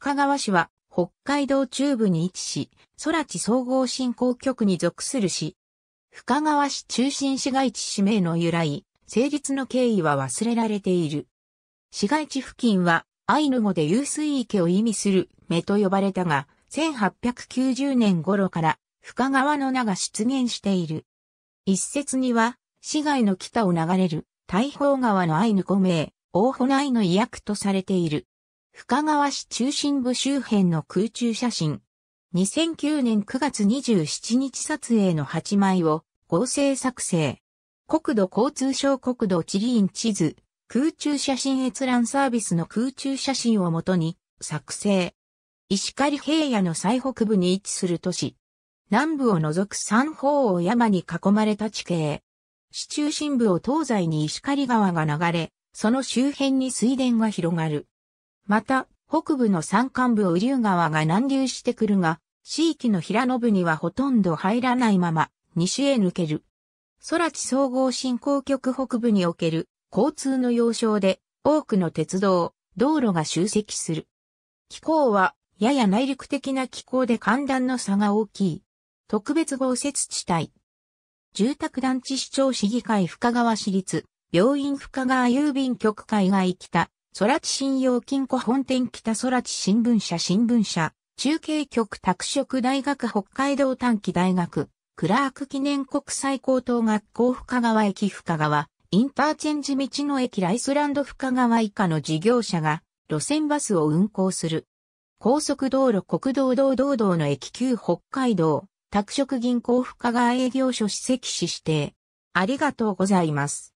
深川市は北海道中部に位置し、空地総合振興局に属する市。深川市中心市街地市名の由来、成立の経緯は忘れられている。市街地付近はアイヌ語で湧水池を意味する目と呼ばれたが、1890年頃から深川の名が出現している。一説には、市街の北を流れる大宝川のアイヌ5名、大穂内の意訳とされている。深川市中心部周辺の空中写真。2009年9月27日撮影の8枚を合成作成。国土交通省国土地理院地図、空中写真閲覧サービスの空中写真をもとに作成。石狩平野の最北部に位置する都市。南部を除く三方を山に囲まれた地形。市中心部を東西に石狩川が流れ、その周辺に水田が広がる。また、北部の山間部を雨竜川が南流してくるが、地域の平野部にはほとんど入らないまま、西へ抜ける。空地総合振興局北部における交通の要衝で、多くの鉄道、道路が集積する。気候は、やや内陸的な気候で寒暖の差が大きい。特別豪雪地帯。住宅団地市長市議会深川市立、病院深川郵便局会が生きた、空知信用金庫本店北空知新聞社新聞社、中継局拓殖大学北海道短期大学、クラーク記念国際高等学校深川駅深川、インターチェンジ道の駅ライスランド深川以下の事業者が、路線バスを運行する。高速道路国道道道道の駅旧北海道、拓殖銀行深川営業所史跡指定。ありがとうございます。